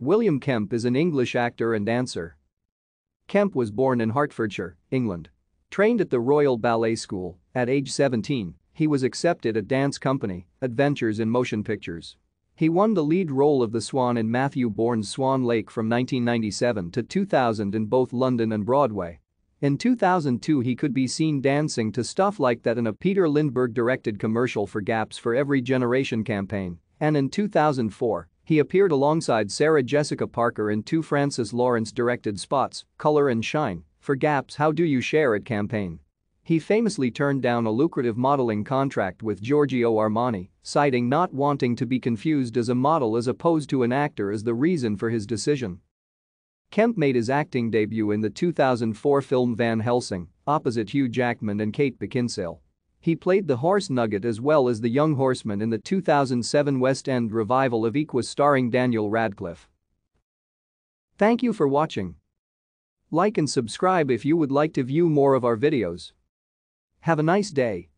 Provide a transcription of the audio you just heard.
William Kemp is an English actor and dancer. Kemp was born in Hertfordshire, England. Trained at the Royal Ballet School, at age 17, he was accepted at dance company Adventures in Motion Pictures. He won the lead role of the Swan in Matthew Bourne's Swan Lake from 1997 to 2000 in both London and Broadway. In 2002 he could be seen dancing to stuff like that in a Peter Lindbergh-directed commercial for Gaps for Every Generation campaign, and in 2004, he appeared alongside Sarah Jessica Parker in two Francis Lawrence-directed spots, Color and Shine, for Gap's How Do You Share It campaign. He famously turned down a lucrative modeling contract with Giorgio Armani, citing not wanting to be confused as a model as opposed to an actor as the reason for his decision. Kemp made his acting debut in the 2004 film Van Helsing, opposite Hugh Jackman and Kate Beckinsale. He played the horse Nugget as well as the young horseman in the 2007 West End revival of Equus starring Daniel Radcliffe. Thank you for watching. Like and subscribe if you would like to view more of our videos. Have a nice day.